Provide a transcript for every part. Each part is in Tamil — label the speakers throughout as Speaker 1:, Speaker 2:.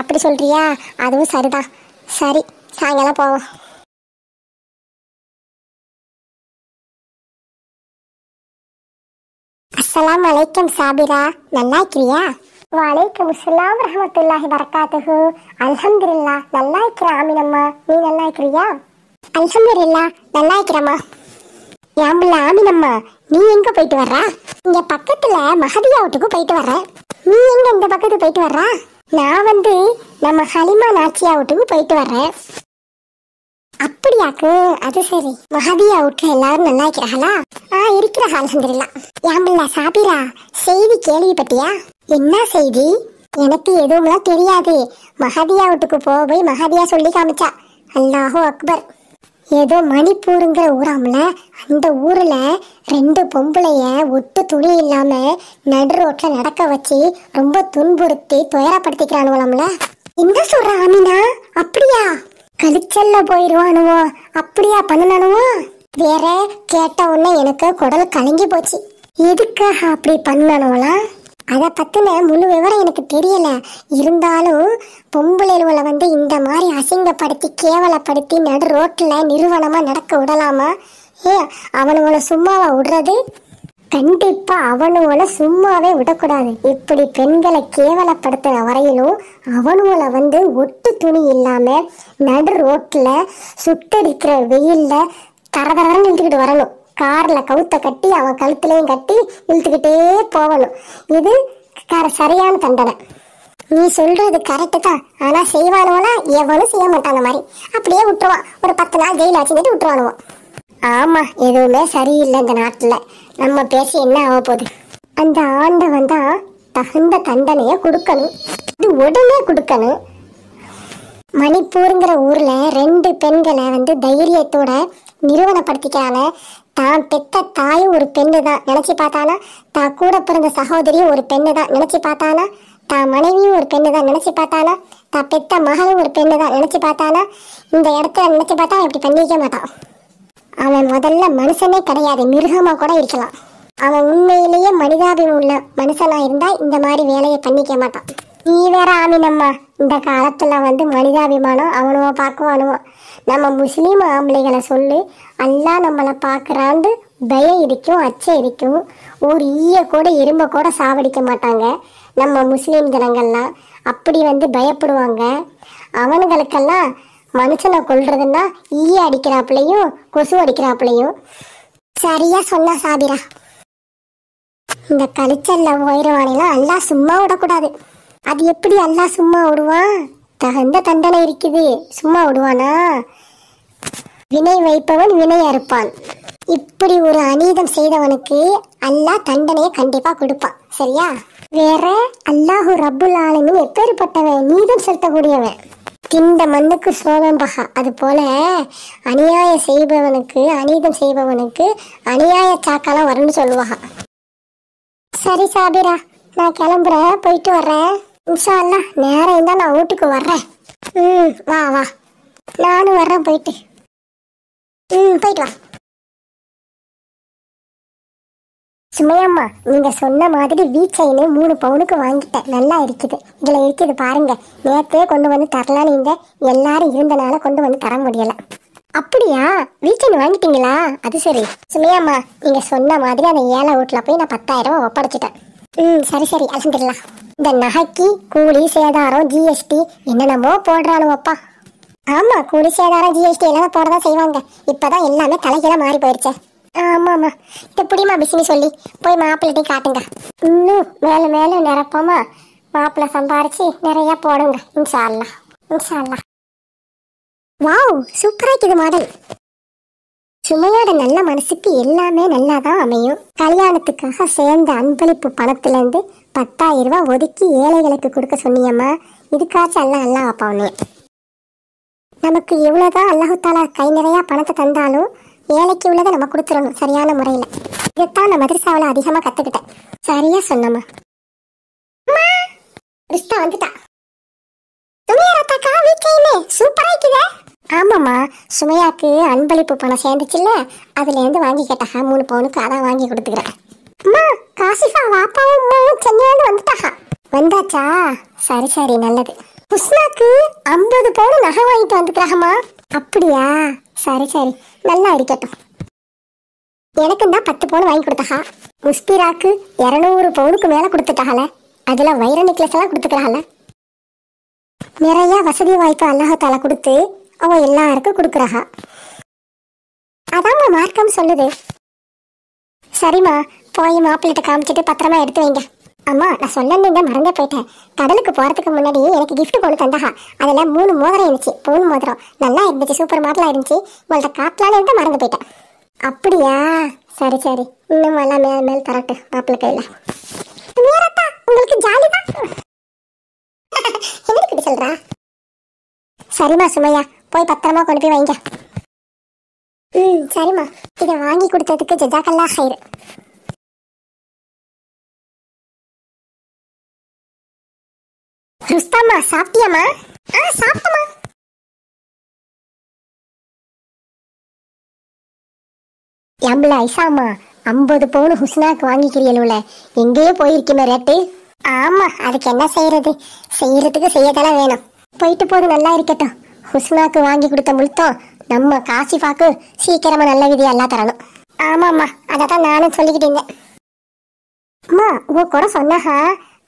Speaker 1: அப்படி சொல்றியா அதுவும் சரிதான் சரி சாயங்காலம் போவோம் அஸ்லாம் வலைக்கம் சாபிரா நல்லா இருக்கிறியா வலைக்கம் அஸ்லாம்
Speaker 2: ரஹமத்துல்லாஹி வரகாத்துஹு அல்ஹம்துலில்லா நல்லா இருக்கிற ஆமினம்மா நீ நல்லா இருக்கிறியா அல்ஹம்துலில்லா நல்லா இருக்கிறம்மா யாம்புல ஆமினம்மா நீ எங்க போயிட்டு வர்றா இங்க பக்கத்துல மகதியா வீட்டுக்கு போயிட்டு வர்ற நீ எங்க இந்த பக்கத்துக்கு போயிட்டு வர்றா நான் வந்து நம்ம ஹலிமா நாச்சியா வீட்டுக்கு போயிட்டு வர்றேன் அப்படியாக்கு அது சரி மஹதியா வீட்டுல எல்லாரும் நல்லா இருக்கிறாங்களா ஆ இருக்கிறாள் அலமதுல்லா யாமில்லா சாபிரா செய்தி கேள்விப்பட்டியா என்ன செய்தி எனக்கு எதுவுமே தெரியாது மஹதியா வீட்டுக்கு போய் மஹதியா சொல்லி காமிச்சா அல்லாஹோ அக்பர் ஏதோ மணிப்பூருங்கிற ஊராம்ல அந்த ஊரில் ரெண்டு பொம்பளைய ஒட்டு துணி இல்லாமல் நடு ரோட்டில் நடக்க வச்சு ரொம்ப துன்புறுத்தி துயரப்படுத்திக்கிறானுவலாம்ல என்ன சொல்ற ஆமினா அப்படியா கழிச்சல்ல போயிடுவானுவோ அப்படியா பண்ணனானுவோ வேற கேட்ட உடனே எனக்கு குடல் கலங்கி போச்சு எதுக்காக அப்படி பண்ணணும்லாம் அதை பற்றின முழு விவரம் எனக்கு தெரியல இருந்தாலும் பொம்பளைகளை வந்து இந்த மாதிரி அசிங்கப்படுத்தி கேவலப்படுத்தி நடு ரோட்டில் நிறுவனமாக நடக்க விடலாமா ஏ அவனுங்களை சும்மாவா விடுறது கண்டிப்பாக அவனுங்களை சும்மாவே விடக்கூடாது இப்படி பெண்களை கேவலப்படுத்துகிற வரையிலும் அவனுங்களை வந்து ஒட்டு துணி இல்லாமல் நடு ரோட்டில் சுட்டடிக்கிற வெயிலில் தர தரன்னு நின்றுக்கிட்டு வரணும் காரில் கவுத்த கட்டி அவன் கழுத்துலையும் கட்டி இழுத்துக்கிட்டே போகணும் இது கார சரியான தண்டனை நீ சொல்றது கரெக்டு தான் ஆனா செய்வானுவனா எவனும் செய்ய மாட்டாங்க மாதிரி அப்படியே விட்டுருவான் ஒரு பத்து நாள் ஜெயில் ஆச்சுட்டு விட்டுருவானுவோம் ஆமா எதுவுமே சரியில்லை இந்த நாட்டுல நம்ம பேசி என்ன ஆக போகுது அந்த ஆண்டவன் தான் தகுந்த தண்டனையை கொடுக்கணும் இது உடனே கொடுக்கணும் மணிப்பூருங்கிற ஊர்ல ரெண்டு பெண்களை வந்து தைரியத்தோட நிறுவனப்படுத்திக்கிறாங்க தான் பெற்ற தாயும் ஒரு பெண்ணு தான் நினச்சி பார்த்தானா தான் கூட பிறந்த சகோதரியும் ஒரு பெண்ணு தான் நினச்சி பார்த்தானா தான் மனைவியும் ஒரு பெண்ணு தான் நினச்சி பார்த்தானா தான் பெற்ற மகளும் ஒரு பெண்ணு தான் நினச்சி பார்த்தானா இந்த இடத்துல நினச்சி பார்த்தா இப்படி பண்ணிக்க மாட்டான் அவன் முதல்ல மனுஷனே கிடையாது மிருகமாக கூட இருக்கலாம் அவன் உண்மையிலேயே மனிதாபிமம் உள்ள மனுஷனாக இருந்தால் இந்த மாதிரி வேலையை பண்ணிக்க மாட்டான் நீ வேற ஆமினம்மா இந்த காலத்தில் வந்து மனிதாபிமானம் அவனுவோ பார்க்குவானுவோ நம்ம முஸ்லீம் ஆம்பளைகளை சொல்லு அல்லா நம்மளை பார்க்குறாண்டு பயம் இருக்கும் அச்சம் இருக்கும் ஒரு ஈய கூட எறும்பை கூட சாவடிக்க மாட்டாங்க நம்ம முஸ்லீம் ஜனங்கள்லாம் அப்படி வந்து பயப்படுவாங்க அவனுங்களுக்கெல்லாம் மனுஷனை கொள்றதுன்னா ஈய அடிக்கிறாப்புலையும் கொசு அடிக்கிறாப்புலையும் சரியா சொன்னா சாதிரா இந்த கழிச்சல்ல உயிரவாணிலாம் அல்லா சும்மா விடக்கூடாது அது எப்படி அல்லா சும்மா விடுவான் தகுந்த தண்டனை இருக்குது சும்மா விடுவானா வினை வைப்பவன் வினையா இருப்பான் இப்படி ஒரு அநீதம் செய்தவனுக்கு அல்லாஹ் தண்டனையை கண்டிப்பா கொடுப்பான் சரியா வேற அல்லாஹு ரப்புல் ஆலமின் எப்பேற்பட்டவன் நீதம் செலுத்தக்கூடியவன் திண்ட மண்ணுக்கு சோகம்பகா அது போல அநியாயம் செய்பவனுக்கு அநீதம் செய்பவனுக்கு அநியாய சாக்காலாம் வரும்னு சொல்லுவாங்க சரி சாபிரா நான் கிளம்புறேன் போயிட்டு வர்றேன் இன்ஷா அல்லா
Speaker 1: நேரம் இருந்தால் நான் வீட்டுக்கு வர்றேன் ம் வா வா நானும் வர்றேன் போயிட்டு ம் போயிட்டு வா சுமையம்மா நீங்க சொன்ன மாதிரி வீச்சைன்னு மூணு பவுனுக்கு வாங்கிட்டேன் நல்லா இருக்குது இதுல
Speaker 2: இருக்குது பாருங்க நேத்தே கொண்டு வந்து தரலாம் நீங்க எல்லாரும் இருந்தனால கொண்டு வந்து தர முடியல அப்படியா வீச்சைன் வாங்கிட்டீங்களா அது சரி சுமையம்மா நீங்க சொன்ன மாதிரி அந்த ஏழை வீட்டுல போய் நான் பத்தாயிரம் ரூபாய் ஒப்படைச்சிட்டேன் ம் சரி சரி அலந்துடலாம் இந்த நகைக்கு கூலி சேதாரம் ஜிஎஸ்டி என்னென்னமோ போடுறானுவப்பா ஆமா கூலி சேதாரம் ஜிஎஸ்டி எல்லாம் போடதான் செய்வாங்க இப்பதான் எல்லாமே தலைக்கெல்லாம் மாறி போயிருச்சு ஆமா ஆமா இது புடிமா பிசினி சொல்லி போய் மாப்பிள்ளட்டி காட்டுங்க இன்னும் மேல மேல நிரப்பமா மாப்பிள்ள சம்பாரிச்சு நிறைய போடுங்க இன்ஷா அல்லா இன்ஷா அல்லா வாவ் சூப்பரா இருக்குது மாடல் சுமையோட நல்ல மனசுக்கு எல்லாமே நல்லா தான் அமையும் கல்யாணத்துக்காக சேர்ந்த அன்பளிப்பு பணத்துலேருந்து பத்தாயிரம் ரூபா ஒதுக்கி ஏழைகளுக்கு கொடுக்க சொன்னியம்மா இதுக்காச்சும் எல்லாம் எல்லாம் அப்பாவுனே நமக்கு எவ்வளோதான் அல்லாஹாலா கை நிறையா பணத்தை தந்தாலும் ஏழைக்கு உள்ளதை நம்ம கொடுத்துடணும் சரியான முறையில் இதைத்தான் நான் மதுரசாவில் அதிகமாக கற்றுக்கிட்டேன் சரியாக சொன்னம்மா ரிஸ்தா வந்துட்டா துணியா இருக்குதே ஆமாம்மா சுமையாக்கு அன்பளிப்பு பணம் சேர்ந்துச்சுல்ல அதுலேருந்து வாங்கி கேட்டாஹா மூணு பவுனுக்கு அதான் வாங்கி கொடுத்துக்கிறேன் அம்மா காசிஃபா வாப்பாவும் அம்மாவும் சென்னையிலேருந்து வந்தாச்சா சரி சரி நல்லது ஹுஸ்னாக்கு ஐம்பது பவுன் நகை வாங்கிட்டு வந்துக்கிறாங்கம்மா அப்படியா சரி சரி நல்லா இருக்கட்டும் எனக்கு தான் பத்து பவுன் வாங்கி கொடுத்தா முஸ்பிராக்கு இரநூறு பவுனுக்கு மேலே கொடுத்துட்டாகல அதில் வைர நெக்லஸ் எல்லாம் கொடுத்துக்கிறாங்கல்ல நிறைய வசதி வாய்ப்பு அல்லாஹால கொடுத்து அவன் எல்லாருக்கும் கொடுக்குறாஹா
Speaker 3: அதாங்க மார்க்கம் சொல்லுது சரிம்மா போய்
Speaker 2: மாப்பிள்ளிட்ட காமிச்சிட்டு பத்திரமா எடுத்து வைங்க அம்மா நான் தான் மறந்தே போயிட்டேன் கடலுக்கு போகிறதுக்கு முன்னாடி எனக்கு கிஃப்ட் கொண்டு தந்தாகா அதில் மூணு மோதிரம் இருந்துச்சு மூணு மோதிரம் நல்லா இருந்துச்சு சூப்பர் மாடலாக இருந்துச்சு உங்கள்ட்ட காட்டலான்னு இருந்தால் மறந்து போயிட்டேன் அப்படியா சரி சரி இன்னும் எல்லாம் மேல் மேல் தரட்டு மாப்பிள்ள கையில் உங்களுக்கு ஜாலி தான்
Speaker 3: சொல்கிறா சரிம்மா சுமையா போய் பத்திரமா கொண்டு போய் வைங்க
Speaker 1: ம் சரிம்மா இதை வாங்கி கொடுத்ததுக்கு ஜஜாக்கல்லா ஹைரு ருஸ்தாம்மா சாப்பிட்டியாம்மா ஆ சாப்பிட்டம்மா ஏம்பல ஐசாம்மா ஐம்பது பவுன் ஹுஸ்னாக்கு
Speaker 2: வாங்கிக்கிறீங்கள எங்கேயோ போயிருக்கீங்க ரேட்டு ஆமா அதுக்கு என்ன செய்யறது செய்யறதுக்கு செய்யதெல்லாம் வேணும் போயிட்டு போது நல்லா இருக்கட்டும் ஹுஸ்மாக்கு வாங்கி கொடுத்த முழுத்தம் நம்ம காசிஃபாக்கு சீக்கிரமா நல்ல விதியா எல்லாம் தரணும் ஆமாம்மா அதை தான் நானும் சொல்லிக்கிட்டு இருந்தேன் அம்மா உன் கூட சொன்னாஹா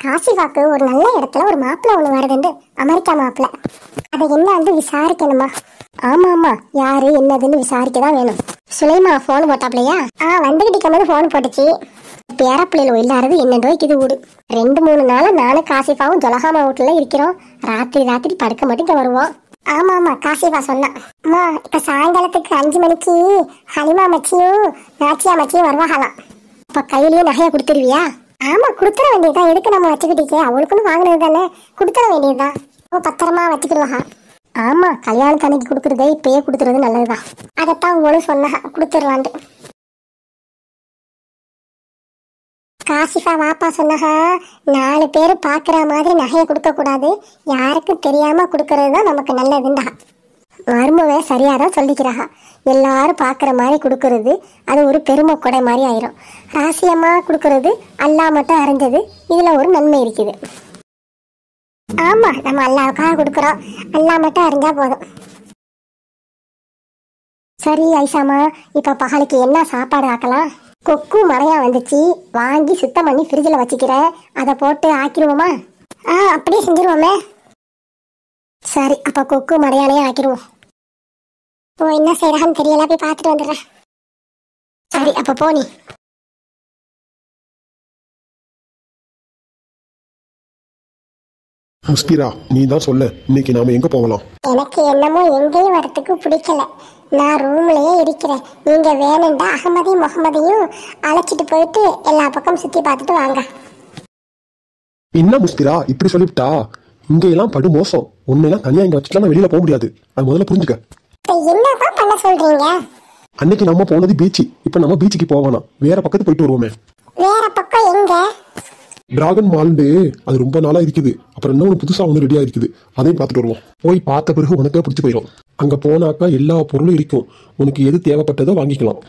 Speaker 2: காசிஃபாக்கு ஒரு நல்ல இடத்துல ஒரு மாப்பிள்ள ஒன்று வருதுண்டு அமெரிக்கா மாப்பிள்ள அதை என்ன வந்து விசாரிக்கணுமா ஆமா ஆமா யாரு என்னதுன்னு விசாரிக்க தான் வேணும் சுலைமா போன் போட்டாப்லையா ஆ வந்துகிட்டு போது ஃபோன் போட்டுச்சு பேரப்பிள்ளையில பிள்ளைகள் என்ன என்னண்டோ இது ஊடு ரெண்டு மூணு நாளும் நானும் காசிஃபாவும் ஜொலகாமா வீட்டுல இருக்கிறோம் ராத்திரி ராத்திரி படுக்க மட்டும் இங்கே வருவோம் ஆமா ஆமா காசிபா சொன்னான் அம்மா இப்ப சாயங்காலத்துக்கு அஞ்சு மணிக்கு ஹலிமா மச்சியும் நாச்சியா மச்சியும் வருவாங்களாம் இப்ப கையிலயே நகையை கொடுத்துருவியா ஆமா கொடுத்துட வேண்டியதுதான் எதுக்கு நம்ம வச்சுக்கிட்டீங்க அவளுக்குன்னு வாங்கினது தானே கொடுத்துட வேண்டியதுதான் ஓ பத்திரமா வச்சுக்கிடுவாங்க ஆமா கல்யாணத்து அன்னைக்கு கொடுக்குறதே இப்பயே குடுத்துறது நல்லதுதான்
Speaker 3: அதைத்தான் உங்களும் சொன்னா கொடுத்துடலான்ட்டு
Speaker 2: காசிஃபா வாப்பா சொன்னஹா நாலு பேர் பார்க்குற மாதிரி நகையை கொடுக்கக்கூடாது யாருக்கும் தெரியாமல் கொடுக்கறது தான் நமக்கு நல்லதுண்டா மருமவை சரியாக தான் சொல்லிக்கிறாஹா எல்லாரும் பார்க்குற மாதிரி கொடுக்கறது அது ஒரு பெருமை கொடை மாதிரி ஆயிரும் ரகசியமாக கொடுக்கறது அல்லா மட்டும் அறிஞ்சது இதில் ஒரு நன்மை இருக்குது ஆமாம் நம்ம அல்லாவுக்காக கொடுக்குறோம் அல்லா மட்டும் அறிஞ்சால் போதும் சரி ஐசாமா இப்போ பகலுக்கு என்ன சாப்பாடு ஆக்கலாம் கொக்கு மறையா வந்துச்சு வாங்கி சுத்தம் பண்ணி ஃப்ரிட்ஜில் வச்சுக்கிறேன் அதை போட்டு ஆக்கிடுவோமா ஆ அப்படியே செஞ்சிருவோமே
Speaker 1: சரி அப்போ கொக்கு மறையாலையே ஆக்கிடுவோம் ஓ என்ன செய்யறான்னு தெரியல போய் பார்த்துட்டு வந்துடுறேன் சரி அப்போ போ நீ
Speaker 4: நீ தான் சொல்ல இன்னைக்கு நாம எங்க போகலாம்
Speaker 1: எனக்கு என்னமோ எங்கேயும் வரத்துக்கு பிடிக்கல
Speaker 2: நான் ரூம்லயே இருக்கிறேன் நீங்க வேணுண்டா அகமதி முகமதியும் அழைச்சிட்டு போயிட்டு எல்லா பக்கம் சுத்தி பார்த்துட்டு வாங்க
Speaker 4: என்ன முஸ்திரா இப்படி சொல்லிவிட்டா இங்கெல்லாம் படு மோசம் உன்னையெல்லாம் தனியா இங்க வச்சுட்டு நான் வெளியில போக முடியாது அது முதல்ல புரிஞ்சுக்க
Speaker 2: என்னப்பா பண்ண சொல்றீங்க
Speaker 4: அன்னைக்கு நம்ம போனது பீச் இப்ப நம்ம பீச்சுக்கு போவானா வேற பக்கத்து போயிட்டு வருவோமே
Speaker 1: வேற பக்கம் எங்க
Speaker 4: டிராகன் மால்ண்டு அது ரொம்ப நாளா இருக்குது அப்புறம் என்ன ஒன்று புதுசா ஒன்று ரெடியா இருக்குது அதையும் பார்த்துட்டு வருவோம் போய் பார்த்த பிறகு உனக்கே பிடிச்சி போயிடும் அங்க போனாக்கா எல்லா பொருளும் இருக்கும் உனக்கு எது தேவைப்பட்டதோ வாங்கிக்கலாம்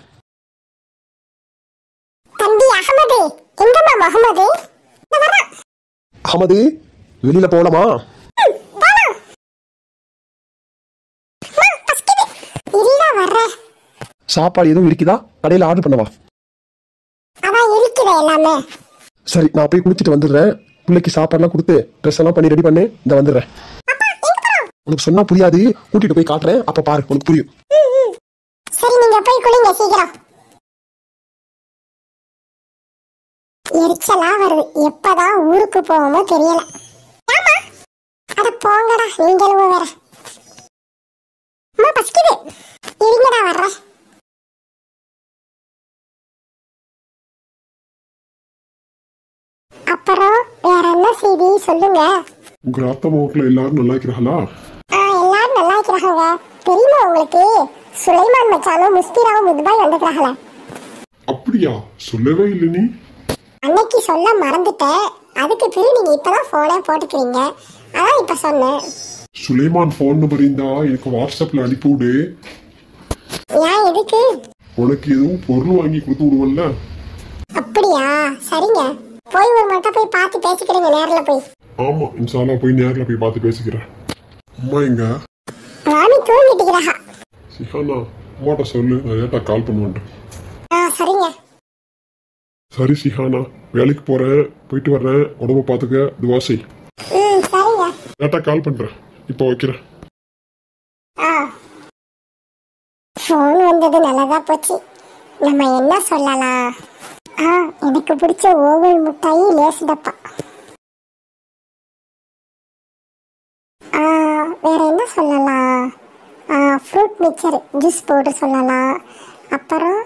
Speaker 4: அகமது வெளியில போலமா சாப்பாடு எதுவும் இருக்குதா கடையில ஆர்டர் பண்ணவா சரி நான் போய் குடிச்சிட்டு வந்துடுறேன் பிள்ளைக்கு சாப்பாடுலாம் கொடுத்து ட்ரெஸ் எல்லாம் பண்ணி ரெடி பண்ணு இந்த வந்துடுறேன் உனக்கு சொன்னா புரியாது கூட்டிட்டு போய் காட்டுறேன் அப்ப பாரு உனக்கு புரியும்
Speaker 1: சரி நீங்க போய் குளிங்க சீக்கிரம் எரிச்சலா வருது எப்பதான் ஊருக்கு போவோமோ தெரியல அட போங்கடா நீங்களும் வர அம்மா பசிக்குது இருங்கடா வர்றேன் அப்புறம் வேற என்ன செய்தி சொல்லுங்க
Speaker 4: உங்க அத்தை முகத்துல எல்லாரும் நல்லா இருக்கிறாங்களா
Speaker 2: வந்திருக்காங்க தெரியுமா உங்களுக்கு சுலைமான் மச்சானும் முஸ்திராவும் துபாய் வந்திருக்காங்களா
Speaker 4: அப்படியா சொல்லவே இல்லை நீ
Speaker 2: அன்னைக்கு சொல்ல மறந்துட்டேன் அதுக்கு பிறகு நீங்க இப்பதான் போனே போட்டுக்கிறீங்க அதான் இப்ப சொன்னேன்
Speaker 4: சுலைமான் ஃபோன் நம்பர் இருந்தா எனக்கு வாட்ஸ்அப்ல அனுப்பிவிடு விடு ஏன் எதுக்கு உனக்கு எதுவும் பொருள் வாங்கி கொடுத்து விடுவோம்ல
Speaker 2: அப்படியா சரிங்க போய் ஒரு மட்டும் போய் பார்த்து பேசிக்கிறேங்க நேரில் போய்
Speaker 4: ஆமா இன்சாலா போய் நேரில் போய் பார்த்து பேசிக்கிறேன் அம்மா எங்க
Speaker 2: தூங்கிட்டு
Speaker 4: சிஹானா அம்மாட்ட சொல்லு நான் ஏட்டா கால் பண்ணுவேன் ஆ சரிங்க சரி சிஹானா வேலைக்கு போறேன் போயிட்டு வர்றேன் உடம்ப பாத்துக்க துவா செய்
Speaker 1: ம் சரிங்க
Speaker 4: ஏட்டா கால் பண்றேன் இப்போ வைக்கிறேன்
Speaker 1: ஆ
Speaker 3: ஃபோன் வந்தது நல்லதா போச்சு நம்ம என்ன சொல்லலாம் ஆ எனக்கு
Speaker 1: பிடிச்ச ஓவல் முட்டாயி லேஸ் டப்பா வேற என்ன சொல்லலாம் ஃப்ரூட் மிக்சர் ஜூஸ்
Speaker 2: போட்டு சொல்லலாம் அப்புறம்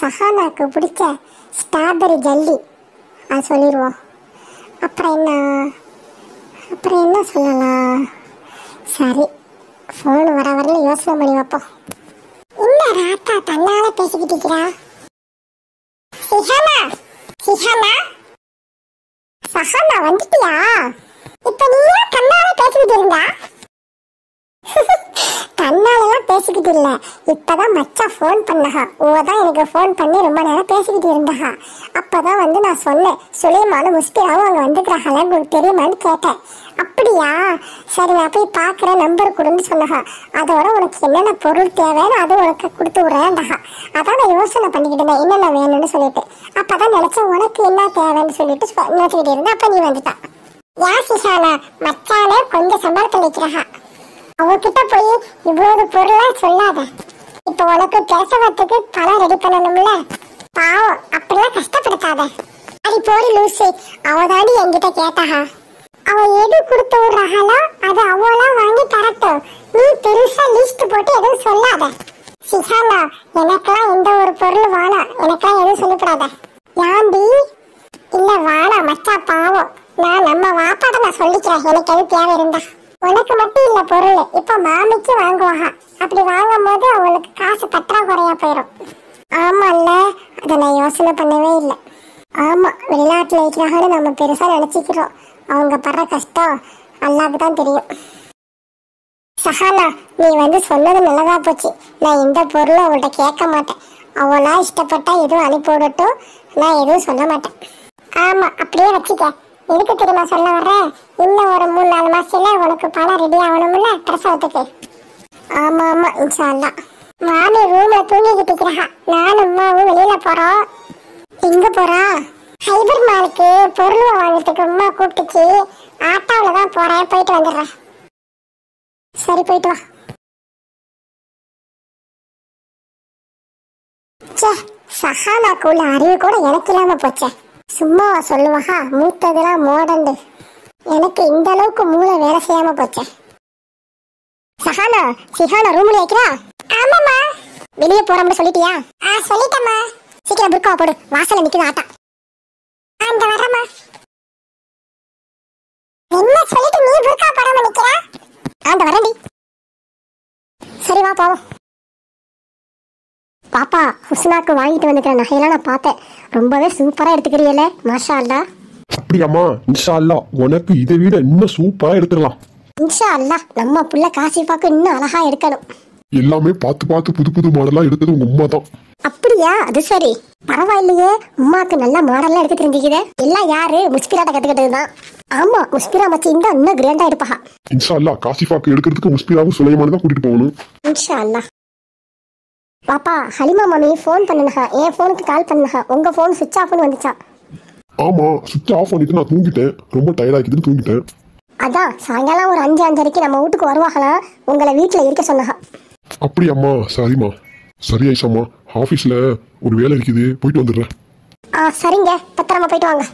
Speaker 2: சஹானாக்கு பிடிச்ச ஸ்ட்ராபெரி ஜல்லி அது சொல்லிடுவோம் அப்புறம் என்ன அப்புறம் என்ன சொல்லலாம் சரி ஃபோன் வர வரல யோசனை பண்ணி வைப்போம்
Speaker 1: என்ன ராத்தா தன்னால பேசிக்கிட்டு இருக்கிறா சிஹானா சிஹானா சஹானா வந்துட்டியா இப்ப நீ ஏன் தன்னால பேசிக்கிட்டு இருந்தா கண்ணாலெல்லாம் பேசிக்கிட்டு
Speaker 2: இல்ல இப்பதான் மச்சா ஃபோன் பண்ணஹா உவ தான் எனக்கு ஃபோன் பண்ணி ரொம்ப நேரம் பேசிக்கிட்டு இருந்தாஹா அப்பதான் வந்து நான் சொன்னேன் சுலைமானும் முஸ்பியாவும் அங்க வந்துக்கிறாங்களா உங்களுக்கு தெரியுமான்னு கேட்டேன் அப்படியா சரி நான் போய் பார்க்குற நம்பர் கொடுன்னு சொன்னஹா அதோட உனக்கு என்னென்ன பொருள் தேவைன்னு அது உனக்கு கொடுத்து விடுறேன்டஹா அதான் நான் யோசனை பண்ணிக்கிட்டு இருந்தேன் என்னென்ன வேணும்னு சொல்லிட்டு அப்பதான் நினைச்சேன் உனக்கு என்ன தேவைன்னு சொல்லிட்டு நினைச்சுக்கிட்டு இருந்தேன் அப்ப நீ வந்துட்டான் யா சிஷானா மச்சானே கொஞ்சம் சம்பளத்தில் நிற்கிறஹா அவகிட்ட போய் இவ்வளவு பொருளா சொல்லாத இப்ப உனக்கு பேசவத்துக்கு பணம் ரெடி பண்ணணும்ல பாவம் அப்படிலாம் கஷ்டப்படுத்தாத அது போரு லூசு அவ என்கிட்ட கேட்டாஹா அவ எது கொடுத்து விடுறாங்களோ அது அவளாம் வாங்கி தரட்டும் நீ பெருசா லிஸ்ட் போட்டு எதுவும் சொல்லாத சிசானா எனக்கெல்லாம் எந்த ஒரு பொருள் வேணாம் எனக்கெல்லாம் எதுவும் சொல்லிவிடாத யாம்பி இல்ல வேணாம் மச்சா பாவம் நான் நம்ம வாப்பாட்ட நான் சொல்லிக்கிறேன் எனக்கு எது தேவை இருந்தா உனக்கு மட்டும் இல்ல பொருள் இப்ப மாமிக்கு வாங்குவாங்க அப்படி வாங்கும் போது அவங்களுக்கு காசு பற்றாக்குறையா போயிடும் ஆமால்ல அதை நான் யோசனை பண்ணவே இல்லை ஆமா வெளிநாட்டுல இருக்கிறாங்கன்னு நம்ம பெருசா நினைச்சுக்கிறோம் அவங்க படுற கஷ்டம் அல்லாக்கு தான் தெரியும் சஹாலா நீ வந்து சொன்னது நல்லதா போச்சு நான் இந்த பொருளும் அவங்கள்ட்ட கேட்க மாட்டேன் அவளா இஷ்டப்பட்டா எதுவும் அனுப்பி விடட்டும் நான் எதுவும் சொல்ல மாட்டேன் ஆமா அப்படியே வச்சுக்க எதுக்கு தெரியுமா சொல்ல வர்றேன் இன்னும் ஒரு மூணு நாலு மாசத்துல உனக்கு பணம் ரெடி ஆகணும்ல பிரசவத்துக்கு ஆமா ஆமா இன்ஷால்லா மாமி ரூம்ல தூங்கிக்கிட்டு இருக்கிறான் நானும் அம்மாவும் வெளியில போறோம் எங்க
Speaker 1: போறா ஹைபர் மாலுக்கு பொருள் வாங்குறதுக்கு அம்மா கூப்பிட்டுச்சு ஆட்டாவில தான் போறேன் போயிட்டு வந்துடுறேன் சரி போயிட்டு வா சே சஹானாக்குள்ள அறிவு கூட எனக்கு
Speaker 3: இல்லாம
Speaker 2: சும்மா சொல்லுவா மூத்ததெல்லாம் மோடண்டு எனக்கு இந்த அளவுக்கு மூளை வேலை செய்யாம போச்சேன் சஹானா சிஹானா ரூம்ல வைக்கிறா ஆமாமா வெளிய போறோம்னு சொல்லிட்டியா
Speaker 1: ஆ சொல்லிட்டேம்மா
Speaker 2: சீக்கிரம் புர்க்கா போடு வாசல நிக்குது ஆட்டா
Speaker 1: அந்த வரமா என்ன சொல்லிட்டு நீ புர்க்கா போடாம நிக்கிறா அந்த வரண்டி சரி வா போவோம்
Speaker 2: பாப்பா ஹுஸ்னாக்கு வாங்கிட்டு வந்துக்கிற நகையெல்லாம் நான் பார்த்தேன் ரொம்பவே சூப்பராக எடுத்துக்கிறியல மாஷா அல்லா
Speaker 4: அப்படியாமா இன்ஷா அல்லா உனக்கு இதை விட இன்னும் சூப்பராக எடுத்துடலாம்
Speaker 2: இன்ஷா அல்லா நம்ம புள்ள பார்க்க இன்னும் அழகா எடுக்கணும்
Speaker 4: எல்லாமே பார்த்து பார்த்து புது புது மாடலா எடுத்தது உங்க உம்மா தான்
Speaker 2: அப்படியா அது சரி பரவாயில்லையே உமாக்கு நல்ல மாடல்லாம் எடுத்து தெரிஞ்சுக்கிறே எல்லாம் யாரு முஸ்பிராட்ட கத்துக்கிட்டதுதான் ஆமா முஸ்பிரா மச்சி இந்த இன்னும் கிராண்டா எடுப்பா
Speaker 4: இன்ஷா அல்லா காசிஃபாக்கு எடுக்கிறதுக்கு முஸ்பிராவும் சுலைமானு தான் கூட்டிட்டு போகணும்
Speaker 2: இன்ஷா அல்லா பாப்பா ஹலிமா மாமி ஃபோன் பண்ணனஹா என் ஃபோனுக்கு கால் பண்ணனஹா உங்க ஃபோன் சுவிட்ச் பண்ணி வந்துச்சா
Speaker 4: ஆமா சுவிட்ச் ஆஃப் பண்ணிட்டு நான் தூங்கிட்டேன் ரொம்ப டயர்ட் ஆகிட்டு தூங்கிட்டேன்
Speaker 2: அதான் சாயங்காலம் ஒரு அஞ்சு அஞ்சரைக்கு நம்ம வீட்டுக்கு வருவாங்களா உங்களை வீட்டில் இருக்க
Speaker 4: அப்படி அம்மா சரிம்மா சரி ஐஷாம்மா ஆஃபீஸில் ஒரு வேலை இருக்குது போயிட்டு வந்துடுறேன்
Speaker 2: ஆ
Speaker 1: சரிங்க பத்திரமா போயிட்டு வாங்க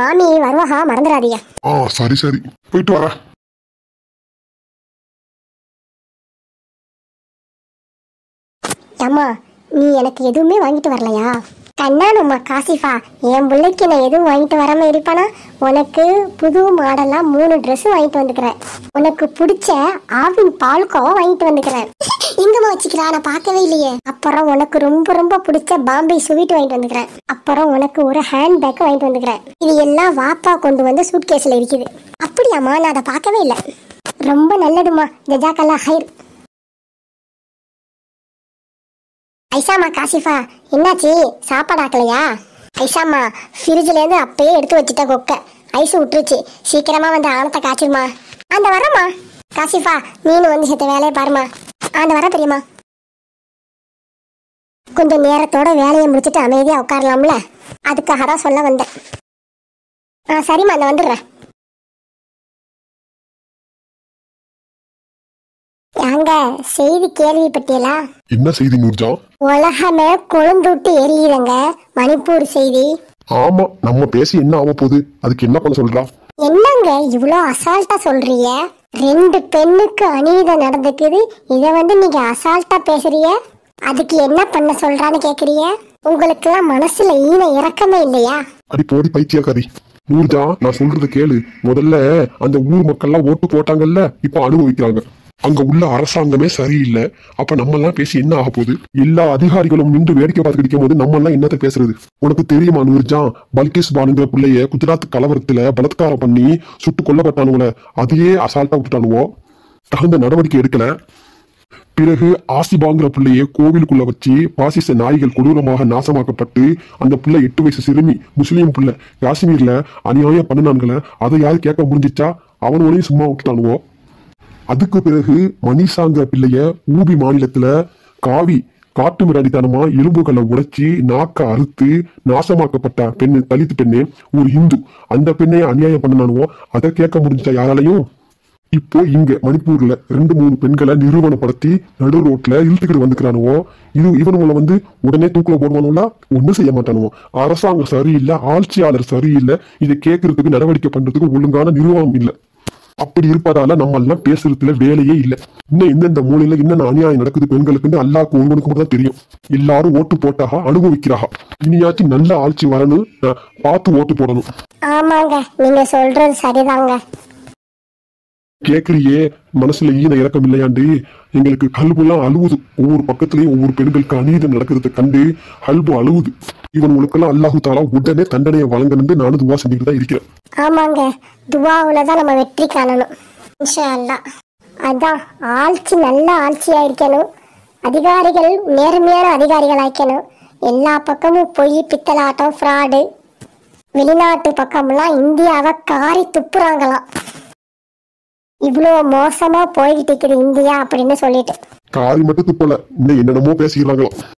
Speaker 1: மாமி வருவாங்க மறந்துடாதீங்க ஆ சரி சரி போயிட்டு வரேன் ஏமா நீ எனக்கு எதுவுமே வாங்கிட்டு வரலையா கண்ணானும்மா
Speaker 2: காசிஃபா என் பிள்ளைக்கு நான் எதுவும் வாங்கிட்டு வராமல் இருப்பானா உனக்கு புது மாடலாக மூணு ட்ரெஸ்ஸும் வாங்கிட்டு வந்துக்கிறேன் உனக்கு பிடிச்ச ஆவின் பால்கோவா வாங்கிட்டு வந்துக்கிறேன் எங்கம்மா வச்சுக்கலாம் நான் பார்க்கவே இல்லையே அப்புறம் உனக்கு ரொம்ப ரொம்ப பிடிச்ச பாம்பே ஸ்வீட் வாங்கிட்டு வந்துக்கிறேன் அப்புறம் உனக்கு ஒரு ஹேண்ட் பேக்கை வாங்கிட்டு வந்துக்கிறேன் இது எல்லாம் வாப்பா கொண்டு வந்து சூட் கேஸில் இருக்குது அப்படியாம்மா நான் அதை பார்க்கவே இல்லை ரொம்ப நல்லதுமா ஜஜாக்கல்லா ஹைர்
Speaker 3: ஐசாமா காசிஃபா என்னாச்சு சாப்பாடு ஆக்கலையா
Speaker 2: ஐசாமா ஃப்ரிட்ஜ்லேருந்து அப்பயே எடுத்து வச்சுட்டேன் கொக்கை ஐஸ் விட்டுருச்சு சீக்கிரமாக வந்து ஆனத்தை காய்ச்சிருமா அந்த வரம்மா காசிஃபா நீனு வந்து சேர்த்த வேலையை பாருமா அந்த
Speaker 3: வர தெரியுமா கொஞ்சம் நேரத்தோட வேலையை முடிச்சுட்டு அமைதியாக உட்காரலாம்ல
Speaker 1: அதுக்காக தான் சொல்ல வந்தேன் ஆ சரிம்மா நான் வந்துடுறேன் செய்தி கேள்விப்பட்டீங்களா
Speaker 4: என்ன செய்தி நூர்ஜா
Speaker 1: உலகமே கொழுந்து விட்டு எரியுதுங்க
Speaker 2: மணிப்பூர் செய்தி
Speaker 4: ஆமா நம்ம பேசி என்ன ஆக போகுது அதுக்கு என்ன பண்ண சொல்றா
Speaker 2: என்னங்க இவ்ளோ அசால்ட்டா சொல்றீங்க ரெண்டு பெண்ணுக்கு அநீத நடந்துக்குது இத வந்து நீங்க அசால்ட்டா பேசுறீங்க அதுக்கு என்ன பண்ண சொல்றான்னு கேக்குறீங்க எல்லாம் மனசுல ஈன இறக்கமே இல்லையா
Speaker 4: அடி போடி பைத்தியக்காரி நூர்ஜா நான் சொல்றது கேளு முதல்ல அந்த ஊர் மக்கள்லாம் ஓட்டு போட்டாங்கல்ல இப்ப அனுபவிக்கிறாங்க அங்க உள்ள அரசாங்கமே சரியில்லை அப்ப நம்ம எல்லாம் பேசி என்ன ஆக போகுது எல்லா அதிகாரிகளும் நின்று வேடிக்கை பார்த்து கிடைக்கும் போது நம்ம எல்லாம் என்னத்த பேசுறது உனக்கு தெரியுமா நூர்ஜான் பல்கேஷ் பானுங்கிற பிள்ளைய குஜராத் கலவரத்துல பலத்காரம் பண்ணி சுட்டு கொல்லப்பட்டானுங்கள அதையே அசால்ட்டா விட்டுட்டானுவோ தகுந்த நடவடிக்கை எடுக்கல பிறகு ஆசிபாங்கிற பிள்ளையை கோவிலுக்குள்ள வச்சு பாசிச நாய்கள் கொடூரமாக நாசமாக்கப்பட்டு அந்த பிள்ளை எட்டு வயசு சிறுமி முஸ்லீம் பிள்ளை காஷ்மீர்ல அநியாயம் பண்ணினான்களை அதை யாரும் கேட்க முடிஞ்சிச்சா அவனோடையும் சும்மா விட்டுட்டானுவோ அதுக்கு பிறகு மணிசாங்க பிள்ளைய ஊபி மாநிலத்துல காவி காட்டு மிராடித்தனமா எலும்புகளை உடைச்சி நாக்க அறுத்து நாசமாக்கப்பட்ட பெண் தலித்து பெண்ணு ஒரு இந்து அந்த பெண்ணைய அநியாயம் பண்ணனோ அதை கேட்க முடிஞ்சா யாராலையும் இப்போ இங்க மணிப்பூர்ல ரெண்டு மூணு பெண்களை நிறுவனப்படுத்தி நடு ரோட்ல இழுத்துக்கிட்டு வந்துக்கிறானுவோ இது இவனுங்களை வந்து உடனே தூக்கில போடுவானுல ஒன்றும் செய்ய மாட்டானுவோ அரசாங்கம் சரியில்லை ஆட்சியாளர் சரியில்லை இதை கேட்கறதுக்கு நடவடிக்கை பண்றதுக்கு ஒழுங்கான நிர்வாகம் இல்லை அப்படி இருப்பதால நம்ம எல்லாம் பேசுறதுல வேலையே இல்லை இன்னும் எந்தெந்த மூலையில என்னென்ன அநியாயம் நடக்குது பெண்களுக்குன்னு அல்லாக்கு ஒன்றுக்கு மட்டும் தான் தெரியும் எல்லாரும் ஓட்டு போட்டாக அனுபவிக்கிறாக இனியாச்சும் நல்ல ஆட்சி வரணும் பார்த்து ஓட்டு போடணும்
Speaker 2: ஆமாங்க நீங்க சொல்றது சரிதாங்க
Speaker 4: கேக்குறியே மனசுல ஈன இறக்கம் இல்லையாண்டி எங்களுக்கு கல்புலாம் அழுவுது ஒவ்வொரு பக்கத்துலயும் ஒவ்வொரு பெண்களுக்கு அநீதம் நடக்கிறத கண்டு அல்பு அழுவுது இவன் உனக்கெல்லாம் அல்லாஹு தாலா உடனே தண்டனையை வழங்கணும் நானும் துவா செஞ்சுட்டு தான் இருக்கிறேன்
Speaker 2: ஆமாங்க துவாவுல நம்ம வெற்றி காணணும் அதான் ஆட்சி நல்ல ஆட்சியா அதிகாரிகள் நேர்மையான அதிகாரிகள் ஆக்கணும் எல்லா பக்கமும் பொய் பித்தலாட்டம் ஃப்ராடு வெளிநாட்டு பக்கம்லாம் இந்தியாவை காரி துப்புறாங்களாம்
Speaker 1: இவ்வளவு மோசமா போயிட்டு இருக்குது இந்தியா அப்படின்னு சொல்லிட்டு காரி மட்டும் துப்பல இன்னும் என்னென்னமோ பேசிக்கிறாங்களோ